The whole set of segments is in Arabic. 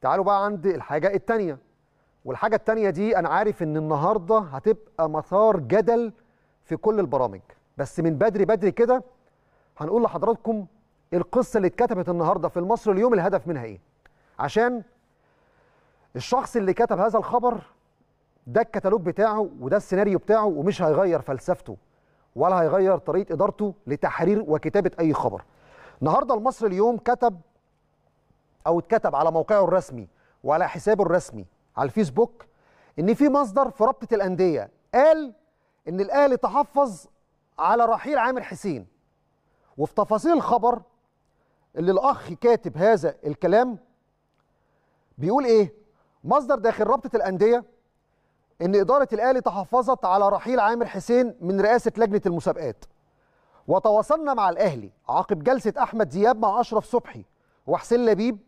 تعالوا بقى عند الحاجه التانية والحاجه التانية دي انا عارف ان النهارده هتبقى مثار جدل في كل البرامج بس من بدري بدري كده هنقول لحضراتكم القصه اللي اتكتبت النهارده في المصري اليوم الهدف منها ايه عشان الشخص اللي كتب هذا الخبر ده الكتالوج بتاعه وده السيناريو بتاعه ومش هيغير فلسفته ولا هيغير طريقه ادارته لتحرير وكتابه اي خبر النهارده المصري اليوم كتب او اتكتب على موقعه الرسمي وعلى حسابه الرسمي على الفيسبوك ان في مصدر في رابطه الانديه قال ان الاهلي تحفظ على رحيل عامر حسين وفي تفاصيل الخبر اللي الاخ كاتب هذا الكلام بيقول ايه مصدر داخل رابطه الانديه ان اداره الاهلي تحفظت على رحيل عامر حسين من رئاسه لجنه المسابقات وتواصلنا مع الاهلي عقب جلسه احمد دياب مع اشرف صبحي وحسين لبيب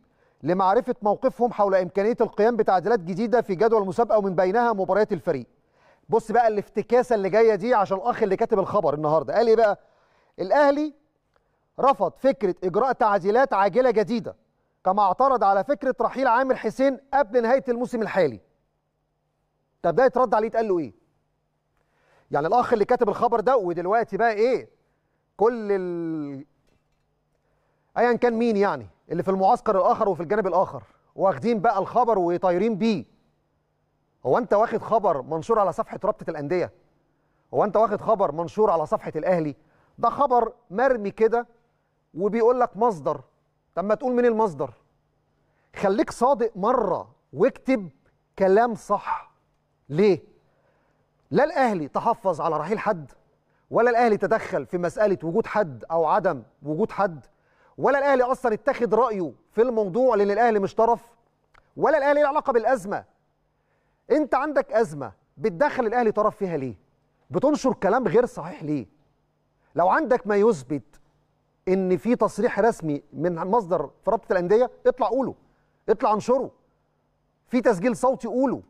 لمعرفة موقفهم حول إمكانية القيام بتعديلات جديدة في جدول المسابقة ومن بينها مباريات الفريق بص بقى الافتكاسة اللي جاية دي عشان الأخ اللي كاتب الخبر النهاردة قال إيه بقى الأهلي رفض فكرة إجراء تعديلات عاجلة جديدة كما اعترض على فكرة رحيل عامر حسين قبل نهاية الموسم الحالي طب ده يترد عليه تقال له إيه يعني الأخ اللي كاتب الخبر ده ودلوقتي بقى إيه كل ايا كان مين يعني اللي في المعسكر الاخر وفي الجانب الاخر واخدين بقى الخبر وطايرين بيه هو انت واخد خبر منشور على صفحه رابطه الانديه هو انت واخد خبر منشور على صفحه الاهلي ده خبر مرمي كده وبيقول لك مصدر طب ما تقول مين المصدر خليك صادق مره واكتب كلام صح ليه لا الاهلي تحفظ على رحيل حد ولا الاهلي تدخل في مساله وجود حد او عدم وجود حد ولا الاهلي اصلا اتخذ رايه في الموضوع لان الاهلي مش طرف ولا الاهلي له علاقه بالازمه انت عندك ازمه بتدخل الاهلي طرف فيها ليه بتنشر كلام غير صحيح ليه لو عندك ما يثبت ان في تصريح رسمي من مصدر في رابطه الانديه اطلع قوله اطلع انشره في تسجيل صوتي قوله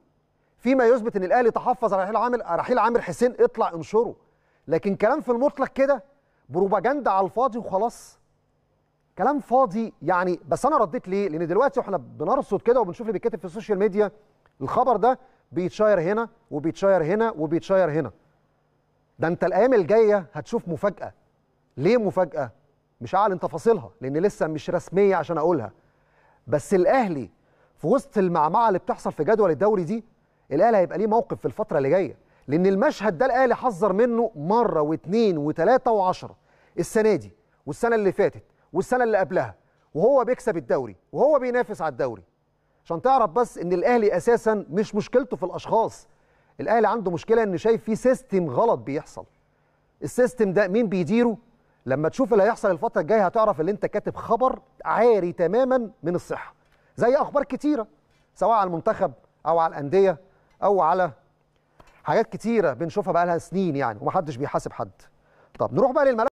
في ما يثبت ان الاهلي تحفظ على رحيل عامر رحيل عامر حسين اطلع انشره لكن كلام في المطلق كده بروباجندا على الفاضي وخلاص كلام فاضي يعني بس انا رديت ليه لان دلوقتي واحنا بنرصد كده وبنشوف اللي بيتكتب في السوشيال ميديا الخبر ده بيتشاير هنا وبيتشاير هنا وبيتشاير هنا ده انت الايام الجايه هتشوف مفاجاه ليه مفاجاه مش هعلن تفاصيلها لان لسه مش رسميه عشان اقولها بس الاهلي في وسط المعمعه اللي بتحصل في جدول الدوري دي الاهلي هيبقى ليه موقف في الفتره اللي جايه لان المشهد ده الاهلي حذر منه مره واثنين وثلاثه وعشره السنه دي والسنه اللي فاتت والسنه اللي قبلها وهو بيكسب الدوري وهو بينافس على الدوري عشان تعرف بس ان الاهلي اساسا مش مشكلته في الاشخاص الاهلي عنده مشكله ان شايف في سيستم غلط بيحصل السيستم ده مين بيديره لما تشوف اللي هيحصل الفتره الجايه هتعرف ان انت كاتب خبر عاري تماما من الصحه زي اخبار كتيره سواء على المنتخب او على الانديه او على حاجات كتيره بنشوفها بقى لها سنين يعني ومحدش بيحاسب حد طب نروح بقى للملعب